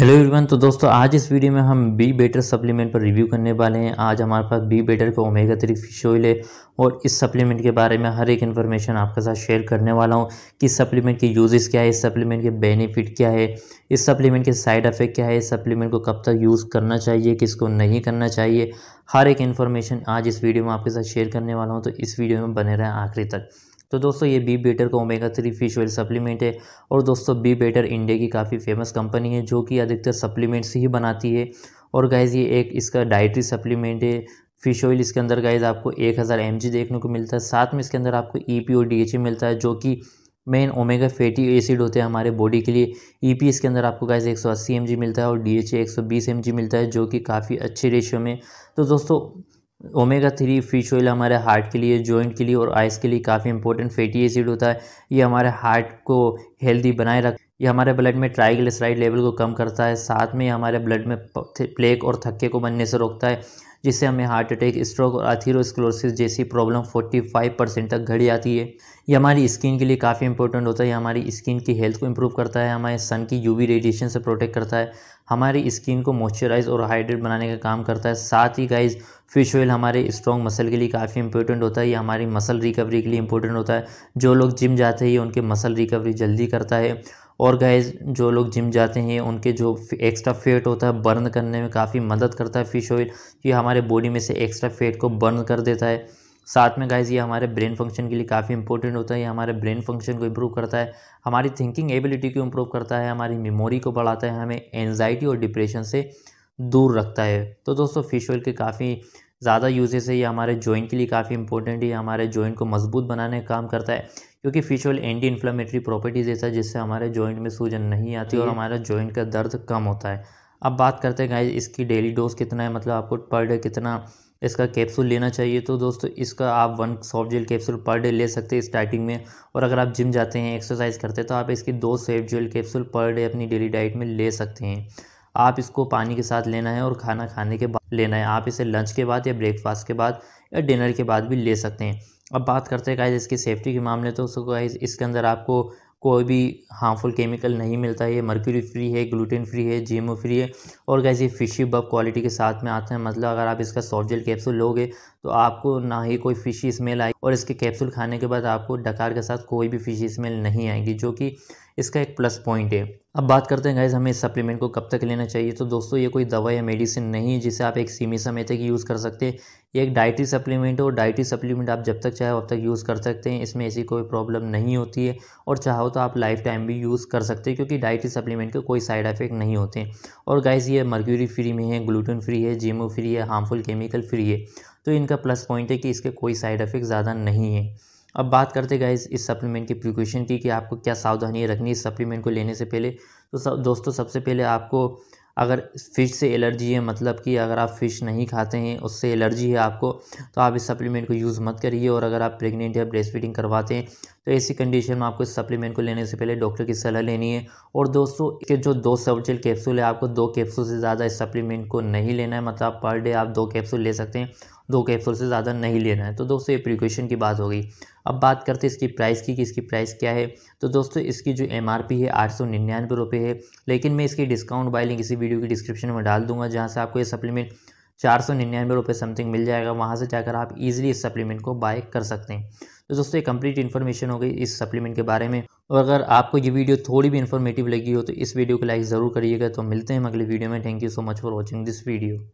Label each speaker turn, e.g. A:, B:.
A: hello everyone तो दोस्तों आज इस वीडियो में हम बी बेटर सप्लीमेंट पर रिव्यू करने वाले हैं आज हमारे पास बी बेटर का ओमेगा थ्री फिश ऑयल है और इस सप्लीमेंट के बारे में हर एक इन्फॉर्मेशन आपके साथ शेयर करने वाला हूँ कि सप्लीमेंट के यूजेस क्या है इस सप्लीमेंट के बेनिफिट क्या है इस सप्लीमेंट के साइड इफ़ेक्ट क्या है इस सप्लीमेंट को कब तक यूज़ करना चाहिए किसको नहीं करना चाहिए हर एक इन्फॉर्मेशन आज इस वीडियो में आपके साथ शेयर करने वाला हूँ तो इस वीडियो में बने रहें आखिरी तक तो दोस्तों ये बी बेटर का omega three fish oil supplement है और दोस्तों बी बेटर इंडिया की काफ़ी फेमस कंपनी है जो कि अधिकतर सप्लीमेंट्स ही बनाती है और गाइज ये एक इसका डाइट्री सप्लीमेंट है फिश ऑयल इसके अंदर गाइज आपको एक हज़ार एम देखने को मिलता है साथ में इसके अंदर आपको ई पी और डी एच मिलता है जो कि मेन ओमेगा फैटी एसिड होते हैं हमारे बॉडी के लिए ई e पी इसके अंदर आपको गाइज 180 सौ मिलता है और डी e एच मिलता है जो कि काफ़ी अच्छे रेशियो में तो दोस्तों ओमेगा थ्री फिश ऑयल हमारे हार्ट के लिए जॉइंट के लिए और आइस के लिए काफ़ी इंपॉर्टेंट फैटी एसिड होता है ये हमारे हार्ट को हेल्दी बनाए रख ये हमारे ब्लड में ट्राइग्लिसराइड लेवल को कम करता है साथ में हमारे ब्लड में प्लेक और थक्के को बनने से रोकता है जिससे हमें हार्ट अटैक स्ट्रोक और अथीरोस्क्लोसिस जैसी प्रॉब्लम 45 परसेंट तक घड़ी आती है ये हमारी स्किन के लिए काफ़ी इंपॉर्टेंट होता है ये हमारी स्किन की हेल्थ को इंप्रूव करता है हमारे सन की यूवी रेडिएशन से प्रोटेक्ट करता है हमारी स्किन को मॉइस्चराइज और हाइड्रेट बनाने का काम करता है साथ ही गाइज फिश ऑयल हमारे स्ट्रॉन्ग मसल के लिए काफ़ी इंपॉर्टेंट होता है ये हमारी मसल रिकवरी के लिए इंपॉर्टेंट होता है जो लोग जिम जाते हैं ये उनके मसल रिकवरी जल्दी करता है और गैज़ जो लोग जिम जाते हैं उनके जो एक्स्ट्रा फेट होता है बर्न करने में काफ़ी मदद करता है फ़िश ऑयल ये हमारे बॉडी में से एक्स्ट्रा फेट को बर्न कर देता है साथ में गाइज ये हमारे ब्रेन फंक्शन के लिए काफ़ी इंपॉर्टेंट होता है ये हमारे ब्रेन फंक्शन को इम्प्रूव करता है हमारी थिंकिंग एबिलिटी को इम्प्रूव करता है हमारी मेमोरी को बढ़ाता है हमें एनजाइटी और डिप्रेशन से दूर रखता है तो दोस्तों फिश ऑयल के काफ़ी ज़्यादा यूजेस है ये हमारे जॉइंट के लिए काफ़ी इंपॉर्टेंट है हमारे जॉइंट को मजबूत बनाने का काम करता है क्योंकि fish oil anti inflammatory properties ऐसा है जिससे हमारे जॉइंट में सूजन नहीं आती और हमारा जॉइंट का दर्द कम होता है अब बात करते हैं गाइज इसकी डेली डोज कितना है मतलब आपको पर डे कितना इसका कैप्सूल लेना चाहिए तो दोस्तों इसका आप one soft gel capsule per day ले सकते हैं स्टार्टिंग में और अगर आप जिम जाते हैं एक्सरसाइज करते हैं तो आप इसकी दो soft gel capsule per day अपनी डेली डाइट में ले सकते हैं आप इसको पानी के साथ लेना है और खाना खाने के बाद लेना है आप इसे लंच के बाद या ब्रेकफास्ट के बाद या डिनर के बाद भी ले सकते हैं अब बात करते हैं गाइज इसकी सेफ्टी के मामले तो उसको गाइज इसके अंदर आपको कोई भी हार्मफुल केमिकल नहीं मिलता है ये मर्क्यूरी फ्री है ग्लूटेन फ्री है जीएमओ फ्री है और गैस ये फिशी बब क्वालिटी के साथ में आते हैं मतलब अगर आप इसका सॉफ्ट जेल कैप्सूल लोगे तो आपको ना ही कोई फिशी स्मेल आएगी और इसके कैप्सूल खाने के बाद आपको डकार के साथ कोई भी फिशी स्मेल नहीं आएगी जो कि इसका एक प्लस पॉइंट है अब बात करते हैं गाइज हमें इस सप्लीमेंट को कब तक लेना चाहिए तो दोस्तों ये कोई दवा या मेडिसिन नहीं है जिसे आप एक सीमित समय तक यूज़ कर सकते हैं ये एक डाइटी सप्लीमेंट है और डाइटी सप्लीमेंट आप जब तक चाहे अब तक यूज़ कर सकते हैं इसमें ऐसी कोई प्रॉब्लम नहीं होती है और चाहो तो आप लाइफ टाइम भी यूज़ कर सकते हैं क्योंकि डाइटी सप्लीमेंट के कोई साइड इफेक्ट नहीं होते हैं और गाइज ये मर्क्यूरी फ्री में है ग्लूटन फ्री है जीमो फ्री है हार्मफुल केमिकल फ्री है तो इनका प्लस पॉइंट है कि इसके कोई साइड इफेक्ट ज़्यादा नहीं है अब बात करते गए इस सप्लीमेंट की प्रिकॉशन की कि आपको क्या सावधानी रखनी इस सप्लीमेंट को लेने से पहले तो सब दोस्तों सबसे पहले आपको अगर फ़िश से एलर्जी है मतलब कि अगर आप फ़िश नहीं खाते हैं उससे एलर्जी है आपको तो आप इस सप्लीमेंट को यूज़ मत करिए और अगर आप प्रेग्नेंट या ब्रेस्ट फीडिंग करवाते हैं तो ऐसी कंडीशन में आपको इस सप्लीमेंट को लेने से पहले डॉक्टर की सलाह लेनी है और दोस्तों के जो दो सर्वजेल कैप्सूल है आपको दो कैप्सूल से ज़्यादा इस सप्लीमेंट को नहीं लेना है मतलब पर डे आप दो कैप्सूल ले सकते हैं दो कैप्सूल से ज़्यादा नहीं लेना है तो दोस्तों ये प्रिकॉशन की बात हो गई अब बात करते हैं इसकी प्राइस की कि इसकी प्राइस क्या है तो दोस्तों इसकी जो एम है आठ सौ निन्यानवे रुपये है लेकिन मैं इसकी डिस्काउंट बाई लिंक इसी वीडियो की डिस्क्रिप्शन में डाल दूँगा जहाँ से आपको ये सप्लीमेंट चार सौ निन्यानवे रुपये समथिंग मिल जाएगा वहाँ से जाकर आप इजीली इस सप्लीमेंट को बाय कर सकते हैं तो दोस्तों ये कंप्लीट इन्फॉर्मेशन हो गई इस सप्लीमेंट के बारे में और अगर आपको ये वीडियो थोड़ी भी इन्फॉर्मेटिव लगी हो तो इस वीडियो को लाइक ज़रूर करिएगा तो मिलते हैं अगले वीडियो में thank you so much for watching this video